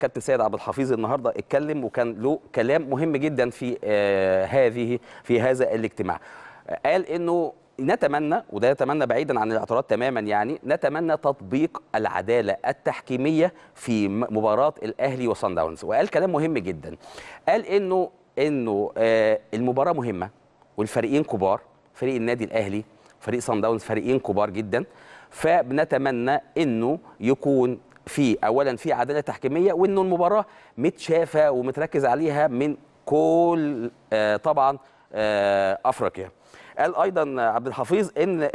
كابتن سيد عبد الحفيظ النهارده اتكلم وكان له كلام مهم جدا في آه، هذه في هذا الاجتماع آه، قال انه نتمنى وده نتمنى بعيدا عن الاعتراض تماما يعني نتمنى تطبيق العداله التحكيميه في مباراه الاهلي وصن داونز وقال كلام مهم جدا قال انه انه آه، المباراه مهمه والفريقين كبار فريق النادي الاهلي فريق صن داونز فريقين كبار جدا فبنتمنى انه يكون في اولا في عداله تحكيميه وانه المباراه متشافه ومتركز عليها من كل آه، طبعا آه، افريقيا قال ايضا عبد الحفيظ ان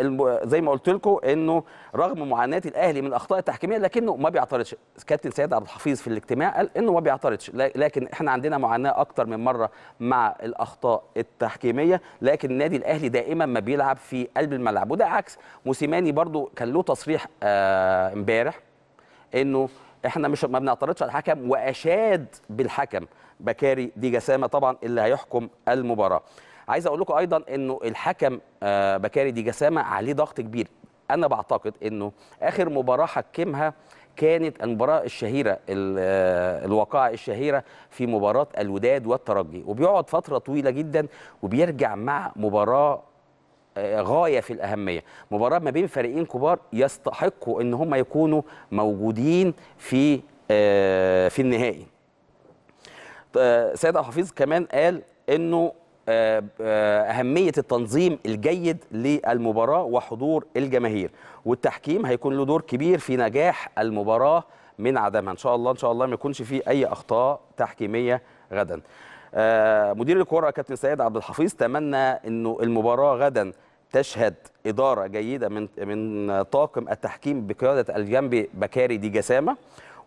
زي ما قلت لكم انه رغم معاناه الاهلي من الاخطاء التحكيميه لكنه ما بيعترضش كابتن سيد عبد الحفيظ في الاجتماع قال انه ما بيعترضش لكن احنا عندنا معاناه اكتر من مره مع الاخطاء التحكيميه لكن النادي الاهلي دائما ما بيلعب في قلب الملعب وده عكس موسيماني برضو كان له تصريح آه، امبارح آه انه احنا مش ما بنعترضش على الحكم واشاد بالحكم بكاري دي جسامه طبعا اللي هيحكم المباراه عايز اقول لكم ايضا انه الحكم آه، بكاري دي جسامه عليه ضغط كبير انا بعتقد انه اخر مباراه حكمها كانت المباراه الشهيره آه، الواقعه الشهيره في مباراه الوداد والترجي وبيقعد فتره طويله جدا وبيرجع مع مباراه غايه في الاهميه مباراه ما بين فريقين كبار يستحقوا ان هم يكونوا موجودين في آه، في النهائي آه، سيد حفيظ كمان قال انه آه، اهميه التنظيم الجيد للمباراه وحضور الجماهير والتحكيم هيكون له دور كبير في نجاح المباراه من عدمها ان شاء الله ان شاء الله ما يكونش فيه اي اخطاء تحكيميه غدا آه، مدير الكره كابتن سيد عبد الحفيظ تمنى انه المباراه غدا تشهد اداره جيده من من طاقم التحكيم بقياده الجنبي بكاري دي جسامه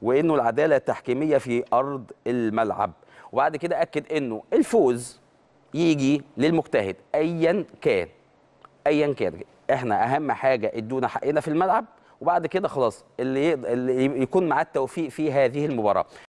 وانه العداله التحكيميه في ارض الملعب وبعد كده اكد انه الفوز يجي للمجتهد ايا كان ايا كان احنا اهم حاجه ادونا حقنا في الملعب وبعد كده خلاص اللي, اللي يكون معاه التوفيق في هذه المباراه